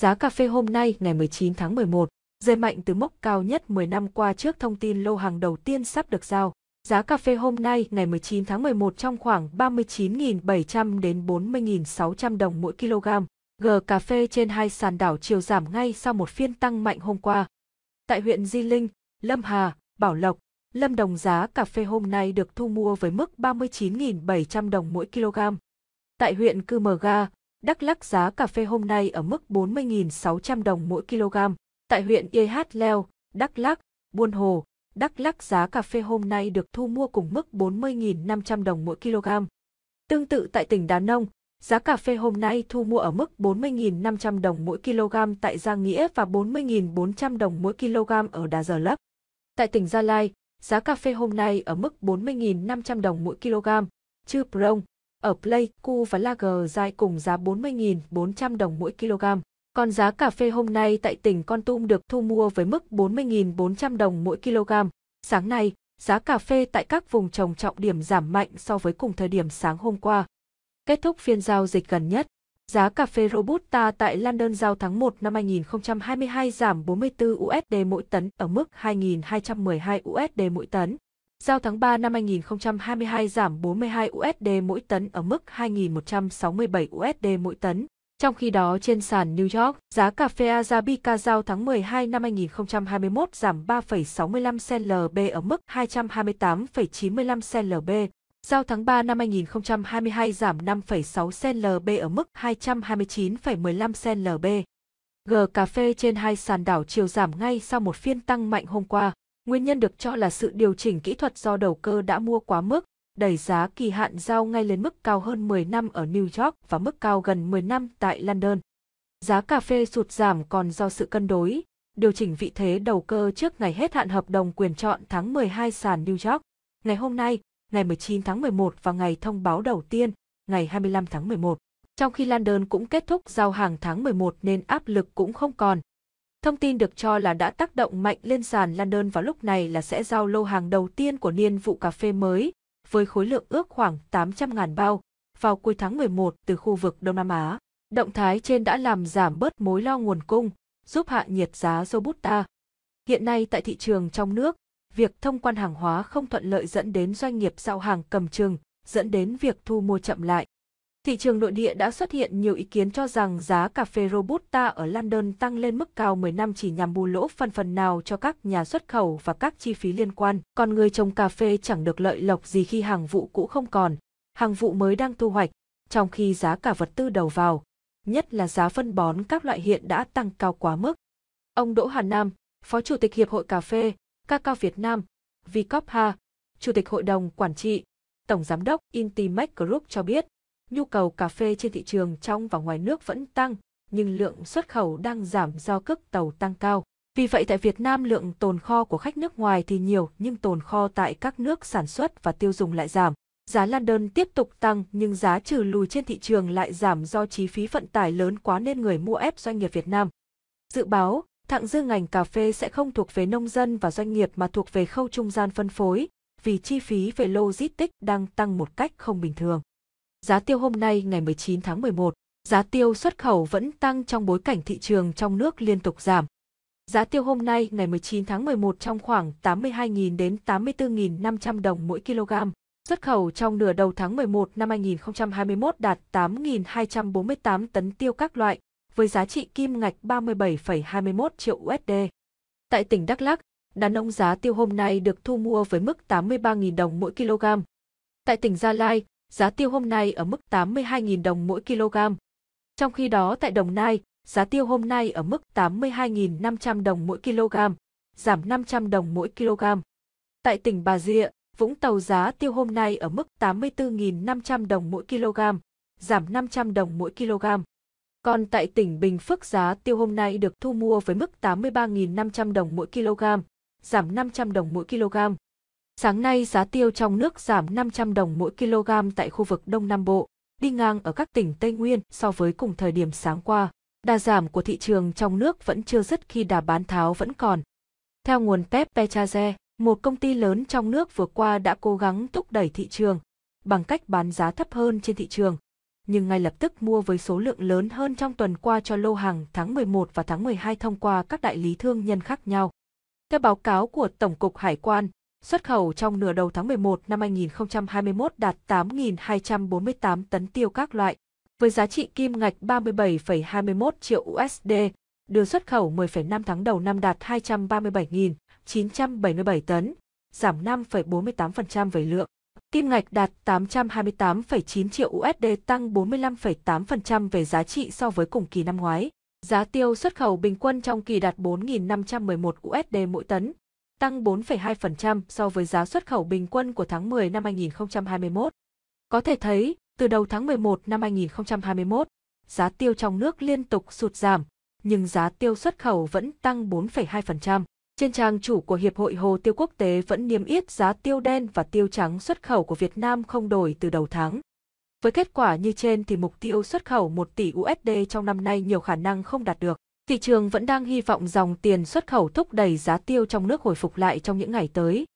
Giá cà phê hôm nay ngày 19 tháng 11 rơi mạnh từ mốc cao nhất 10 năm qua trước thông tin lô hàng đầu tiên sắp được giao. Giá cà phê hôm nay ngày 19 tháng 11 trong khoảng 39.700 đến 40.600 đồng mỗi kg. G cà phê trên hai sàn đảo chiều giảm ngay sau một phiên tăng mạnh hôm qua. Tại huyện Di Linh, Lâm Hà, Bảo Lộc, Lâm Đồng giá cà phê hôm nay được thu mua với mức 39.700 đồng mỗi kg. Tại huyện Cư Mờ Ga, Đắk Lắk giá cà phê hôm nay ở mức 40.600 đồng mỗi kg. Tại huyện YH Leo, Đắk Lắk, Buôn Hồ, Đắk Lắk giá cà phê hôm nay được thu mua cùng mức 40.500 đồng mỗi kg. Tương tự tại tỉnh Đà Nông, giá cà phê hôm nay thu mua ở mức 40.500 đồng mỗi kg tại Giang Nghĩa và 40.400 đồng mỗi kg ở Đà Giờ Lấp. Tại tỉnh Gia Lai, giá cà phê hôm nay ở mức 40.500 đồng mỗi kg, Chư Prong, ở Pleiku và Lager dài cùng giá 40.400 đồng mỗi kg. Còn giá cà phê hôm nay tại tỉnh Con Tum được thu mua với mức 40.400 đồng mỗi kg. Sáng nay, giá cà phê tại các vùng trồng trọng điểm giảm mạnh so với cùng thời điểm sáng hôm qua. Kết thúc phiên giao dịch gần nhất, giá cà phê Robusta tại London giao tháng 1 năm 2022 giảm 44 USD mỗi tấn ở mức 2.212 USD mỗi tấn. Giao tháng 3 năm 2022 giảm 42 USD mỗi tấn ở mức 2.167 USD mỗi tấn. Trong khi đó trên sàn New York, giá cà phê Arabica giao tháng 12 năm 2021 giảm 3,65 cent LB ở mức 228,95 cent LB. Giao tháng 3 năm 2022 giảm 5,6 cent LB ở mức 229,15 cent LB. G cà phê trên hai sàn đảo chiều giảm ngay sau một phiên tăng mạnh hôm qua. Nguyên nhân được cho là sự điều chỉnh kỹ thuật do đầu cơ đã mua quá mức, đẩy giá kỳ hạn giao ngay lên mức cao hơn 10 năm ở New York và mức cao gần 10 năm tại London. Giá cà phê sụt giảm còn do sự cân đối, điều chỉnh vị thế đầu cơ trước ngày hết hạn hợp đồng quyền chọn tháng 12 sàn New York. Ngày hôm nay, ngày 19 tháng 11 và ngày thông báo đầu tiên, ngày 25 tháng 11. Trong khi London cũng kết thúc giao hàng tháng 11 nên áp lực cũng không còn, Thông tin được cho là đã tác động mạnh lên sàn London vào lúc này là sẽ giao lô hàng đầu tiên của niên vụ cà phê mới, với khối lượng ước khoảng 800.000 bao, vào cuối tháng 11 từ khu vực Đông Nam Á. Động thái trên đã làm giảm bớt mối lo nguồn cung, giúp hạ nhiệt giá Robusta. Hiện nay tại thị trường trong nước, việc thông quan hàng hóa không thuận lợi dẫn đến doanh nghiệp giao hàng cầm chừng, dẫn đến việc thu mua chậm lại. Thị trường nội địa đã xuất hiện nhiều ý kiến cho rằng giá cà phê Robusta ở London tăng lên mức cao 10 năm chỉ nhằm bù lỗ phần phần nào cho các nhà xuất khẩu và các chi phí liên quan, còn người trồng cà phê chẳng được lợi lộc gì khi hàng vụ cũ không còn, hàng vụ mới đang thu hoạch, trong khi giá cả vật tư đầu vào, nhất là giá phân bón các loại hiện đã tăng cao quá mức. Ông Đỗ Hà Nam, Phó Chủ tịch Hiệp hội Cà phê, Ca cao Việt Nam, Vicopha, Chủ tịch Hội đồng Quản trị, Tổng Giám đốc Intimax Group cho biết, nhu cầu cà phê trên thị trường trong và ngoài nước vẫn tăng, nhưng lượng xuất khẩu đang giảm do cước tàu tăng cao. Vì vậy tại Việt Nam lượng tồn kho của khách nước ngoài thì nhiều nhưng tồn kho tại các nước sản xuất và tiêu dùng lại giảm. Giá lan đơn tiếp tục tăng nhưng giá trừ lùi trên thị trường lại giảm do chi phí vận tải lớn quá nên người mua ép doanh nghiệp Việt Nam. Dự báo, thặng dư ngành cà phê sẽ không thuộc về nông dân và doanh nghiệp mà thuộc về khâu trung gian phân phối, vì chi phí về logistics đang tăng một cách không bình thường. Giá tiêu hôm nay ngày 19 tháng 11, giá tiêu xuất khẩu vẫn tăng trong bối cảnh thị trường trong nước liên tục giảm. Giá tiêu hôm nay ngày 19 tháng 11 trong khoảng 82.000 đến 84.500 đồng mỗi kg. Xuất khẩu trong nửa đầu tháng 11 năm 2021 đạt 8.248 tấn tiêu các loại, với giá trị kim ngạch 37,21 triệu USD. Tại tỉnh Đắk Lắk, đàn ông giá tiêu hôm nay được thu mua với mức 83.000 đồng mỗi kg. Tại tỉnh Gia Lai, giá tiêu hôm nay ở mức 82.000 đồng mỗi kg. Trong khi đó tại Đồng Nai, giá tiêu hôm nay ở mức 82.500 đồng mỗi kg, giảm 500 đồng mỗi kg. Tại tỉnh Bà Rịa, Vũng Tàu giá tiêu hôm nay ở mức 84.500 đồng mỗi kg, giảm 500 đồng mỗi kg. Còn tại tỉnh Bình Phước giá tiêu hôm nay được thu mua với mức 83.500 đồng mỗi kg, giảm 500 đồng mỗi kg. Sáng nay giá tiêu trong nước giảm 500 đồng mỗi kg tại khu vực Đông Nam Bộ, đi ngang ở các tỉnh Tây Nguyên so với cùng thời điểm sáng qua. Đà giảm của thị trường trong nước vẫn chưa dứt khi đà bán tháo vẫn còn. Theo nguồn Pep Pechaze, một công ty lớn trong nước vừa qua đã cố gắng thúc đẩy thị trường bằng cách bán giá thấp hơn trên thị trường, nhưng ngay lập tức mua với số lượng lớn hơn trong tuần qua cho lô hàng tháng 11 và tháng 12 thông qua các đại lý thương nhân khác nhau. Theo báo cáo của Tổng cục Hải quan, Xuất khẩu trong nửa đầu tháng 11 năm 2021 đạt 8.248 tấn tiêu các loại, với giá trị kim ngạch 37,21 triệu USD, đưa xuất khẩu 10,5 tháng đầu năm đạt 237.977 tấn, giảm 5,48% về lượng. Kim ngạch đạt 828,9 triệu USD tăng 45,8% về giá trị so với cùng kỳ năm ngoái. Giá tiêu xuất khẩu bình quân trong kỳ đạt 4.511 USD mỗi tấn, tăng 4,2% so với giá xuất khẩu bình quân của tháng 10 năm 2021. Có thể thấy, từ đầu tháng 11 năm 2021, giá tiêu trong nước liên tục sụt giảm, nhưng giá tiêu xuất khẩu vẫn tăng 4,2%. Trên trang chủ của Hiệp hội Hồ tiêu quốc tế vẫn niêm yết giá tiêu đen và tiêu trắng xuất khẩu của Việt Nam không đổi từ đầu tháng. Với kết quả như trên thì mục tiêu xuất khẩu 1 tỷ USD trong năm nay nhiều khả năng không đạt được thị trường vẫn đang hy vọng dòng tiền xuất khẩu thúc đẩy giá tiêu trong nước hồi phục lại trong những ngày tới.